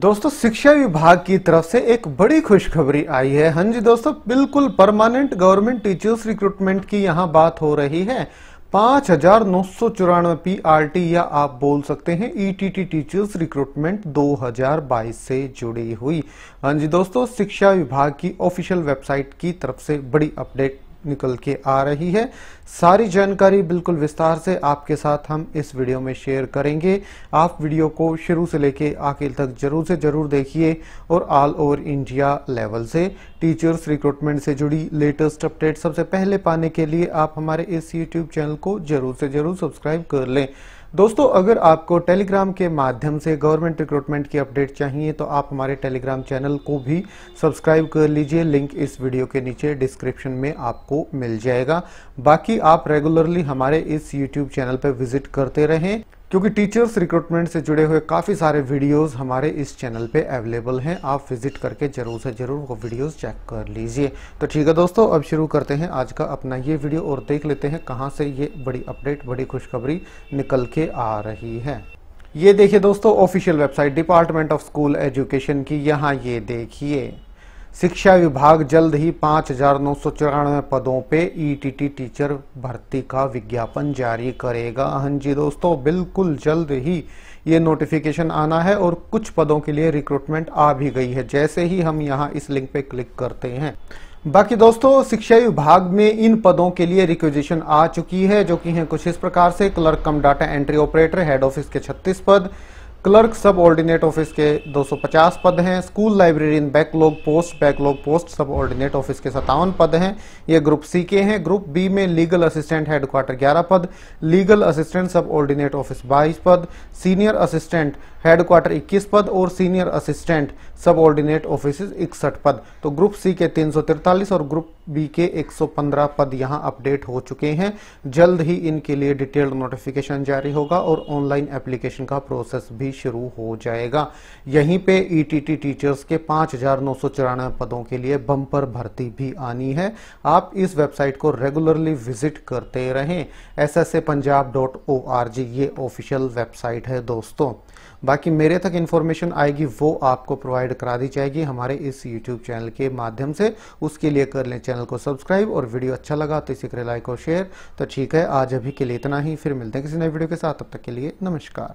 दोस्तों शिक्षा विभाग की तरफ से एक बड़ी खुशखबरी आई है हां जी दोस्तों बिल्कुल परमानेंट गवर्नमेंट टीचर्स रिक्रूटमेंट की यहाँ बात हो रही है पांच हजार नौ सौ चौरानवे पी आर टी या आप बोल सकते हैं E T T teachers recruitment 2022 से जुड़ी हुई हां जी दोस्तों शिक्षा विभाग की ऑफिशियल वेबसाइट की तरफ से बड़ी अपडेट निकल के आ रही है सारी जानकारी बिल्कुल विस्तार से आपके साथ हम इस वीडियो में शेयर करेंगे आप वीडियो को शुरू से लेके आखिर तक जरूर से जरूर देखिए और ऑल ओवर इंडिया लेवल से टीचर्स रिक्रूटमेंट से जुड़ी लेटेस्ट अपडेट सबसे पहले पाने के लिए आप हमारे इस यूट्यूब चैनल को जरूर से जरूर सब्सक्राइब कर लें दोस्तों अगर आपको टेलीग्राम के माध्यम से गवर्नमेंट रिक्रूटमेंट की अपडेट चाहिए तो आप हमारे टेलीग्राम चैनल को भी सब्सक्राइब कर लीजिए लिंक इस वीडियो के नीचे डिस्क्रिप्शन में आपको मिल जाएगा बाकी आप रेगुलरली हमारे इस यूट्यूब चैनल पर विजिट करते रहें क्योंकि टीचर्स रिक्रूटमेंट से जुड़े हुए काफ़ी सारे वीडियोस हमारे इस चैनल पे अवेलेबल हैं आप विजिट करके ज़रूर से ज़रूर वो वीडियोस चेक कर लीजिए तो ठीक है दोस्तों अब शुरू करते हैं आज का अपना ये वीडियो और देख लेते हैं कहाँ से ये बड़ी अपडेट बड़ी खुशखबरी निकल के आ रही है ये देखिए दोस्तों official website department of school education की यहाँ ये देखिए शिक्षा विभाग जल्द ही पाँच हजार नौ सौ चौरानवे पदों पे ईटीटी e टीचर भर्ती का विज्ञापन जारी करेगा हाँ जी दोस्तों बिल्कुल जल्द ही ये नोटिफिकेशन आना है और कुछ पदों के लिए रिक्रूटमेंट आ भी गई है जैसे ही हम यहाँ इस लिंक पे क्लिक करते हैं बाकी दोस्तों शिक्षा विभाग में इन पदों के लिए रिक्वेजिशन आ चुकी है जो कि हैं कुछ इस प्रकार से clerk cum data entry operator head office के 36 पद क्लर्क सब ऑर्डिनेट ऑफिस के 250 पद हैं school librarian backlog post backlog post subordinate office के सत्तावन पद हैं ये ग्रुप सी के हैं ग्रुप बी में लीगल असिस्टेंट हेडक्वार्टर 11 पद legal assistant subordinate office 22 पद सीनियर असिस्टेंट हेडक्वार्टर 21 पद और senior assistant subordinate office इकसठ पद तो ग्रुप सी के तीन और ग्रुप बी के एक पद यहाँ अपडेट हो चुके हैं जल्द ही इनके लिए डिटेल्ड नोटिफिकेशन जारी होगा और ऑनलाइन एप्लीकेशन का प्रोसेस भी भी शुरू हो जाएगा यहीं पे ईटीटी e टीचर्स के चौरानवे पदों के लिए बम्पर भर्ती भी आनी है आप इस वेबसाइट को रेगुलरली विजिट करते रहें S S A Punjab dot O R G ये ऑफिशियल वेबसाइट है दोस्तों बाकी मेरे तक इन्फॉर्मेशन आएगी वो आपको प्रोवाइड करा दी जाएगी हमारे इस यूट्यूब चैनल के माध्यम से उसके लिए कर लें चैनल को सब्सक्राइब और वीडियो अच्छा लगा तो इसे करें लाइक और शेयर तो ठीक है आज अभी के लिए इतना ही फिर मिलते हैं किसी नए वीडियो के साथ तब तक के लिए नमस्कार